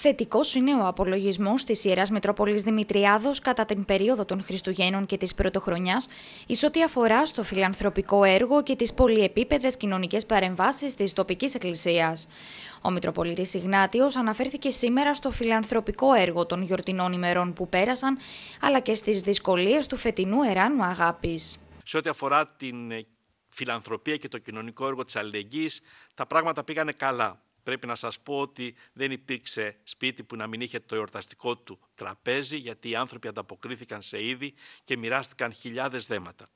Θετικός είναι ο απολογισμός της Ιεράς Μητρόπολης Δημητριάδος κατά την περίοδο των Χριστουγέννων και της Πρωτοχρονιάς, εις ό,τι αφορά στο φιλανθρωπικό έργο και τις πολυεπίπεδες κοινωνικές παρεμβάσεις της τοπικής εκκλησίας. Ο Μητροπολίτης Ιγνάτιος αναφέρθηκε σήμερα στο φιλανθρωπικό έργο των γιορτινών ημερών που πέρασαν, αλλά και στις δυσκολίες του φετινού Εράνου Αγάπης. Σε ό,τι αφορά την φιλανθρωπία και το κοινωνικό έργο της αλληλεγγύης, τα πράγματα πήγανε καλά. Πρέπει να σας πω ότι δεν υπήρξε σπίτι που να μην είχε το εορταστικό του τραπέζι, γιατί οι άνθρωποι ανταποκρίθηκαν σε είδη και μοιράστηκαν χιλιάδες δέματα.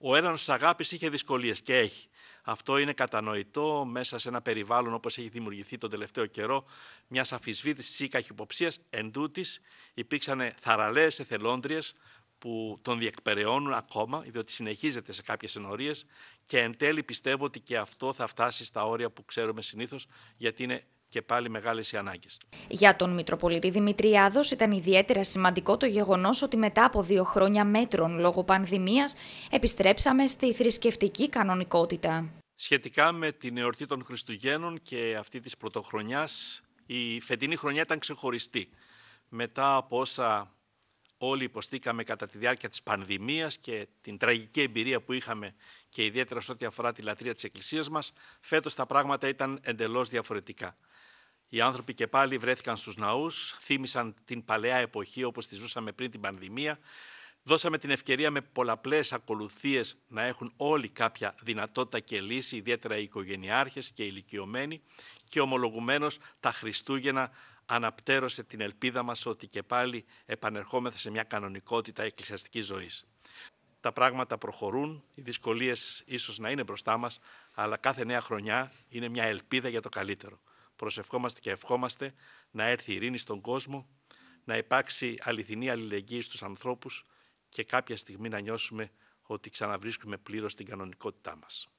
Ο έρανος αγάπης είχε δυσκολίες και έχει. Αυτό είναι κατανοητό μέσα σε ένα περιβάλλον όπως έχει δημιουργηθεί τον τελευταίο καιρό, μιας αφισβήτησης ή καχυποψίας. Εν τούτης, υπήρξαν θαραλέες εθελόντριες που τον διεκπεραιώνουν ακόμα, διότι συνεχίζεται σε κάποιες ενορίες και εν τέλει πιστεύω ότι και αυτό θα φτάσει στα όρια που ξέρουμε συνήθως, γιατί είναι και πάλι μεγάλες οι ανάγκες. Για τον Μητροπολίτη Δημητριάδος ήταν ιδιαίτερα σημαντικό το γεγονός ότι μετά από δύο χρόνια μέτρων λόγω πανδημίας επιστρέψαμε στη θρησκευτική κανονικότητα. Σχετικά με την εορτή των Χριστουγέννων και αυτή της πρωτοχρονιάς, η φετινή χρονιά ήταν ξεχωριστή. Μετά από όσα όλοι υποστήκαμε κατά τη διάρκεια της πανδημίας και την τραγική εμπειρία που είχαμε και ιδιαίτερα σε ό,τι αφορά τη λατρεία της Εκκλησίας μας, φέτος τα πράγματα ήταν εντελώς διαφορετικά. Οι άνθρωποι και πάλι βρέθηκαν στους ναούς, θύμισαν την παλαιά εποχή όπως τη ζούσαμε πριν την πανδημία, Δώσαμε την ευκαιρία με πολλαπλές ακολουθίες να έχουν όλοι κάποια δυνατότητα και λύση, ιδιαίτερα οι οικογενειάρχες και οι ηλικιωμένοι και ομολογουμένως τα Χριστούγεννα αναπτέρωσε την ελπίδα μας ότι και πάλι επανερχόμεθα σε μια κανονικότητα εκκλησιαστικής ζωής. Τα πράγματα προχωρούν, οι δυσκολίες ίσως να είναι μπροστά μας, αλλά κάθε νέα χρονιά είναι μια ελπίδα για το καλύτερο. Προσευχόμαστε και ευχόμαστε να έρθει η ειρήνη στον κόσμο, να υπάρξει αληθινή αλληλεγγύη στους ανθρώπους και κάποια στιγμή να νιώσουμε ότι ξαναβρίσκουμε πλήρως την κανονικότητά μας.